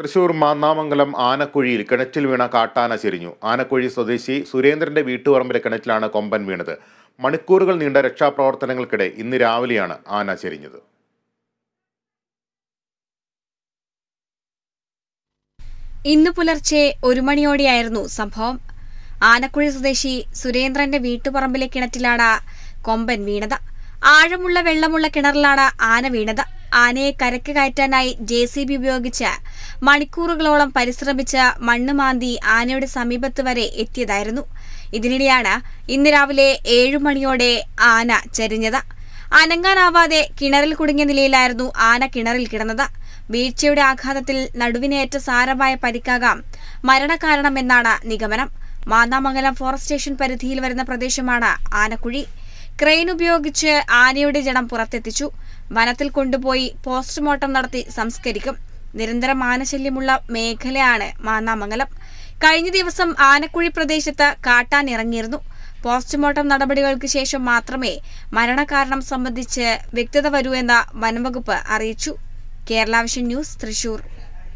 തൃശൂർ മാന്നാമംഗലം ആനക്കുഴിയിൽ കിണറ്റിൽ വീണ കാട്ടാന ചെരിഞ്ഞു ആനക്കുഴി സ്വദേശി സുരേന്ദ്രന്റെ വീട്ടുപറമ്പിലെ കിണറ്റിലാണ് കൊമ്പൻ വീണത് മണിക്കൂറുകൾ നീണ്ട രക്ഷാപ്രവർത്തനങ്ങൾക്കിടെ ഇന്ന് രാവിലെയാണ് ആന ചെരിഞ്ഞത് ഇന്ന് പുലർച്ചെ ഒരു മണിയോടെയായിരുന്നു സംഭവം ആനക്കുഴി സ്വദേശി സുരേന്ദ്രന്റെ വീട്ടുപറമ്പിലെ കിണറ്റിലാണ് കൊമ്പൻ വീണത് ആഴമുള്ള വെള്ളമുള്ള കിണറിലാണ് ആന വീണത് ആനയെ കരക്ക് കയറ്റാനായി ജെ ഉപയോഗിച്ച് മണിക്കൂറുകളോളം പരിശ്രമിച്ച മാന്തി ആനയുടെ സമീപത്ത് വരെ എത്തിയതായിരുന്നു ഇതിനിടെയാണ് ഇന്ന് രാവിലെ ഏഴു മണിയോടെ ആന ചരിഞ്ഞത് അനങ്ങാനാവാതെ കിണറിൽ കുടുങ്ങിയ നിലയിലായിരുന്നു ആന കിണറിൽ കിടന്നത് വീഴ്ചയുടെ ആഘാതത്തിൽ നടുവിനേറ്റ സാരമായ പരിക്കാകാം മരണകാരണമെന്നാണ് നിഗമനം മാന്നാമംഗലം ഫോറസ്റ്റ് സ്റ്റേഷൻ പരിധിയിൽ വരുന്ന പ്രദേശമാണ് ആനക്കുഴി ക്രെയിൻ ഉപയോഗിച്ച് ആനയുടെ ജഡം പുറത്തെത്തിച്ചു വനത്തിൽ കൊണ്ടുപോയി പോസ്റ്റ്മോർട്ടം നടത്തി സംസ്കരിക്കും നിരന്തര മാനശല്യമുള്ള മേഖലയാണ് മാന്നാമംഗലം കഴിഞ്ഞ ദിവസം ആനക്കുഴി പ്രദേശത്ത് കാട്ടാൻ ഇറങ്ങിയിരുന്നു പോസ്റ്റ്മോർട്ടം നടപടികൾക്ക് ശേഷം മാത്രമേ മരണകാരണം സംബന്ധിച്ച് വ്യക്തത വരൂ എന്ന് വനംവകുപ്പ് അറിയിച്ചു കേരളാവിഷൻ ന്യൂസ് തൃശൂർ